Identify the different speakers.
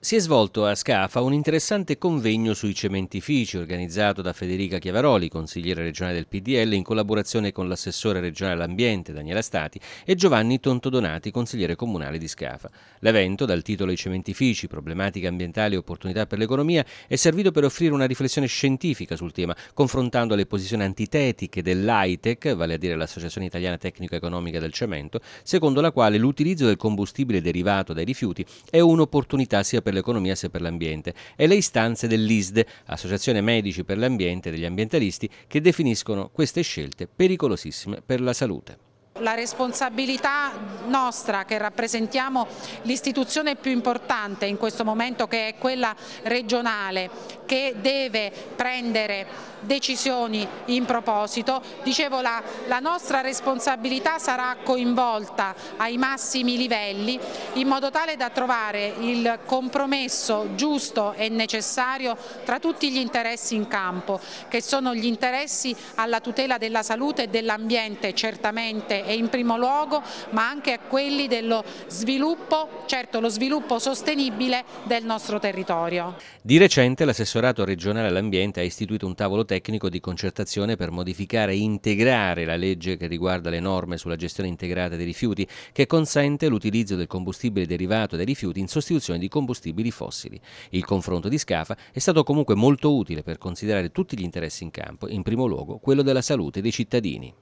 Speaker 1: Si è svolto a Scafa un interessante convegno sui cementifici organizzato da Federica Chiavaroli, consigliere regionale del PDL, in collaborazione con l'assessore regionale all'ambiente Daniela Stati e Giovanni Tontodonati, consigliere comunale di Scafa. L'evento, dal titolo I cementifici, problematiche ambientali e opportunità per l'economia, è servito per offrire una riflessione scientifica sul tema, confrontando le posizioni antitetiche dell'AITEC, vale a dire l'Associazione Italiana Tecnico Economica del Cemento, secondo la quale l'utilizzo del combustibile derivato dai rifiuti è un'opportunità sia per per l'economia sia per l'ambiente e le istanze dell'ISDE, Associazione Medici per l'Ambiente e degli Ambientalisti, che definiscono queste scelte pericolosissime per la salute.
Speaker 2: La responsabilità nostra che rappresentiamo l'istituzione più importante in questo momento che è quella regionale che deve prendere decisioni in proposito, dicevo la, la nostra responsabilità sarà coinvolta ai massimi livelli in modo tale da trovare il compromesso giusto e necessario tra tutti gli interessi in campo che sono gli interessi alla tutela della salute e dell'ambiente certamente e in primo luogo ma anche a quelli dello sviluppo, certo lo sviluppo sostenibile del nostro territorio.
Speaker 1: Di recente l'assessorato regionale all'ambiente ha istituito un tavolo tecnico di concertazione per modificare e integrare la legge che riguarda le norme sulla gestione integrata dei rifiuti che consente l'utilizzo del combustibile derivato dai rifiuti in sostituzione di combustibili fossili. Il confronto di SCAFA è stato comunque molto utile per considerare tutti gli interessi in campo, in primo luogo quello della salute dei cittadini.